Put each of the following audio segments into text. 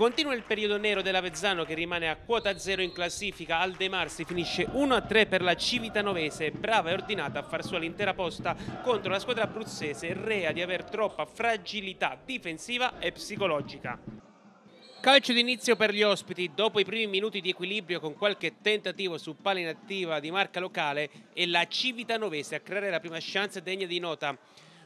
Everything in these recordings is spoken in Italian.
Continua il periodo nero dell'Avezzano che rimane a quota zero in classifica. Al De Marsi finisce 1-3 per la Civitanovese, brava e ordinata a far sua l'intera posta contro la squadra abruzzese, rea di aver troppa fragilità difensiva e psicologica. Calcio d'inizio per gli ospiti, dopo i primi minuti di equilibrio con qualche tentativo su palla inattiva di marca locale e la Civitanovese a creare la prima chance degna di nota.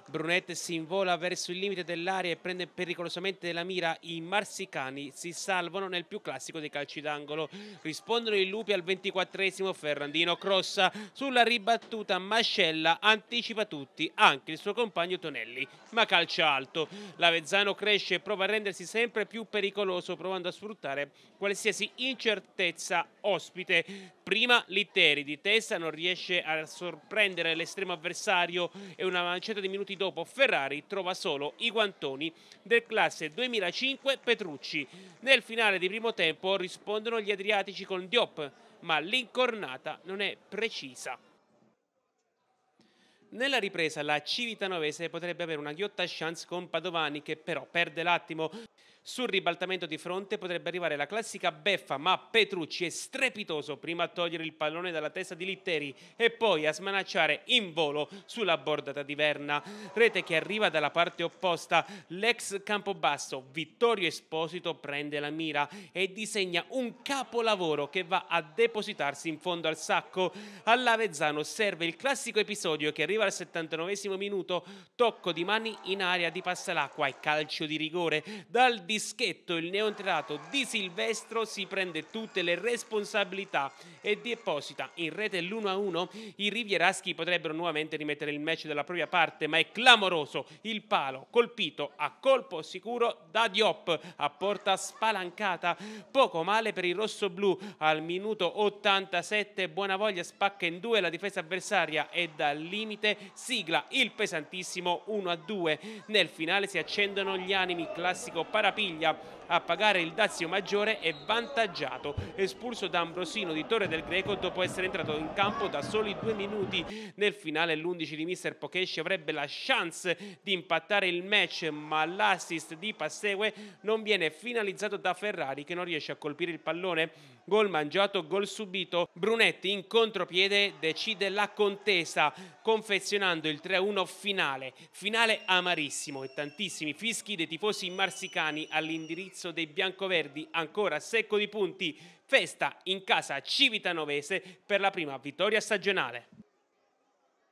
Brunet si invola verso il limite dell'area e prende pericolosamente la mira. I marsicani si salvano nel più classico dei calci d'angolo. Rispondono i lupi al 24esimo. Ferrandino crossa sulla ribattuta. Mascella anticipa tutti, anche il suo compagno Tonelli, ma calcia alto. L'Avezzano cresce e prova a rendersi sempre più pericoloso, provando a sfruttare qualsiasi incertezza ospite. Prima Litteri di testa non riesce a sorprendere l'estremo avversario e una mancetta di minuti dopo Ferrari trova solo i guantoni del classe 2005 Petrucci. Nel finale di primo tempo rispondono gli Adriatici con Diop, ma l'incornata non è precisa. Nella ripresa la Civitanovese potrebbe avere una ghiotta chance con Padovani che però perde l'attimo. Sul ribaltamento di fronte potrebbe arrivare la classica beffa, ma Petrucci è strepitoso prima a togliere il pallone dalla testa di Litteri e poi a smanacciare in volo sulla bordata di Verna. Rete che arriva dalla parte opposta. L'ex Campobasso Vittorio Esposito prende la mira e disegna un capolavoro che va a depositarsi in fondo al sacco. All'Avezzano serve il classico episodio che arriva al 79 minuto, tocco di mani in aria di Passalacqua e calcio di rigore. Dal dischetto il neoentrato Di Silvestro si prende tutte le responsabilità e deposita in rete l'1-1. I rivieraschi potrebbero nuovamente rimettere il match dalla propria parte, ma è clamoroso il palo colpito a colpo sicuro da Diop a porta spalancata. Poco male per il rosso-blu al minuto 87. Buona voglia spacca in due la difesa avversaria e dal limite sigla il pesantissimo 1-2. Nel finale si accendono gli animi, classico parapiglia a pagare il dazio maggiore e vantaggiato, espulso da Ambrosino di Torre del Greco dopo essere entrato in campo da soli due minuti. Nel finale l'11 di Mister Pokesci avrebbe la chance di impattare il match, ma l'assist di Passegue non viene finalizzato da Ferrari che non riesce a colpire il pallone. Gol mangiato, gol subito. Brunetti in contropiede decide la contesa, confezionando il 3-1 finale. Finale amarissimo e tantissimi fischi dei tifosi marsicani all'indirizzo L'Arezzo dei biancoverdi ancora secco di punti, festa in casa Civitanovese per la prima vittoria stagionale.